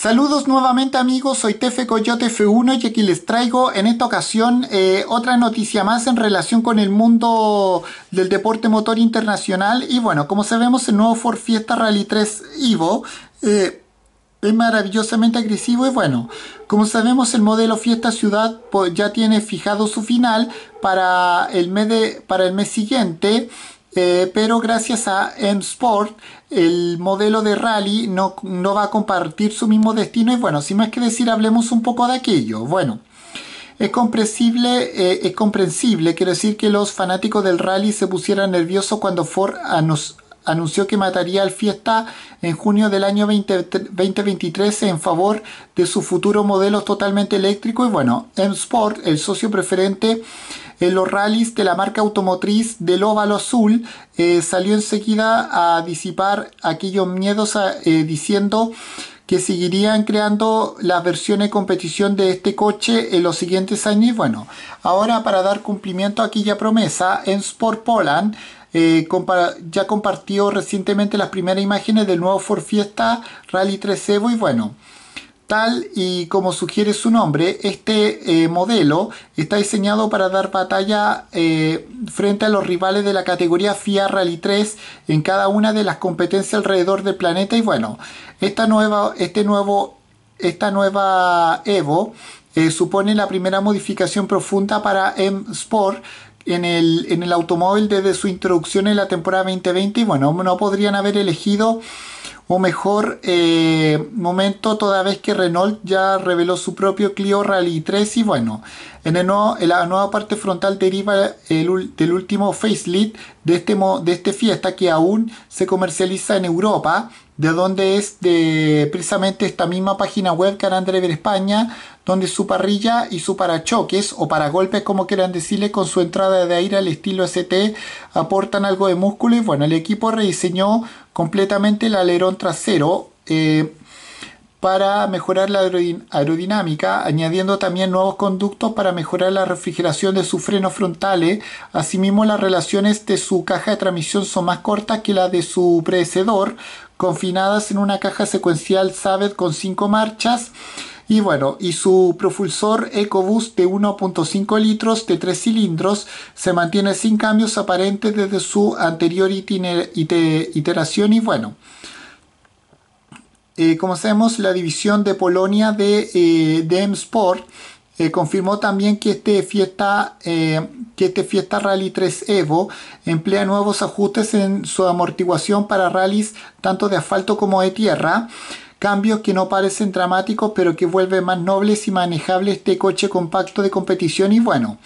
Saludos nuevamente amigos, soy Tefe Coyote F1 y aquí les traigo en esta ocasión eh, otra noticia más en relación con el mundo del deporte motor internacional y bueno, como sabemos el nuevo Ford Fiesta Rally 3 Evo eh, es maravillosamente agresivo y bueno, como sabemos el modelo Fiesta Ciudad pues, ya tiene fijado su final para el mes, para el mes siguiente eh, pero gracias a M-Sport el modelo de rally no, no, va a compartir su mismo destino y bueno, sin más que decir hablemos un poco de aquello. Bueno, es comprensible, eh, es comprensible, quiero decir que los fanáticos del rally se pusieran nerviosos cuando Ford anunció que mataría al Fiesta en junio del año 2023 en favor de su futuro modelo totalmente eléctrico y bueno, M-Sport, el socio preferente en eh, los rallies de la marca automotriz del óvalo azul, eh, salió enseguida a disipar aquellos miedos eh, diciendo que seguirían creando las versiones de competición de este coche en los siguientes años. Y bueno, ahora para dar cumplimiento a aquella promesa, en Sport Poland ya compartió recientemente las primeras imágenes del nuevo Ford Fiesta Rally 3 Evo y bueno, Tal y como sugiere su nombre, este eh, modelo está diseñado para dar batalla eh, frente a los rivales de la categoría FIA Rally 3 en cada una de las competencias alrededor del planeta. Y bueno, esta nueva, este nuevo, esta nueva Evo eh, supone la primera modificación profunda para M Sport el, en el automóvil desde su introducción en la temporada 2020. Y bueno, no podrían haber elegido o mejor eh, momento toda vez que Renault ya reveló su propio Clio Rally 3 y bueno, en, la nueva parte frontal deriva el, del último facelift de este, de este fiesta que aún se comercializa en Europa, de donde es de precisamente esta misma página web que España, donde su parrilla y su parachoques o paragolpes, como quieran decirle, con su entrada de aire al estilo ST aportan algo de músculo y bueno, el equipo rediseñó completamente el alerón trasero eh, para mejorar la aerodinámica, añadiendo también nuevos conductos para mejorar la refrigeración de sus frenos frontales. Asimismo, las relaciones de su caja de transmisión son más cortas que las de su predecesor, confinadas en una caja secuencial Sabet con 5 marchas y bueno, y su propulsor EcoBoost de 1.5 litros de 3 cilindros se mantiene sin cambios aparentes desde su anterior iteración y bueno. Eh, como sabemos, la división de Polonia de, eh, Sport eh, confirmó también que este Fiesta, eh, que este Fiesta Rally 3 Evo emplea nuevos ajustes en su amortiguación para rallies tanto de asfalto como de tierra. Cambios que no parecen dramáticos, pero que vuelven más nobles y manejables este coche compacto de competición. Y bueno,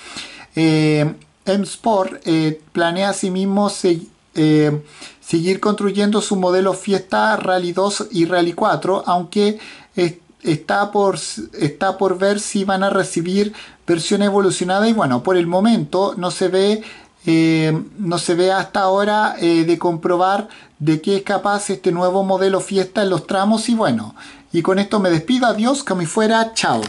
eh, M-Sport eh, planea asimismo sí eh, seguir construyendo su modelo Fiesta Rally 2 y Rally 4, aunque está, por, está por ver si van a recibir versiones evolucionadas y bueno, por el momento no se ve eh, no se ve hasta ahora eh, de comprobar de qué es capaz este nuevo modelo fiesta en los tramos y bueno, y con esto me despido, adiós, que me fuera, chao.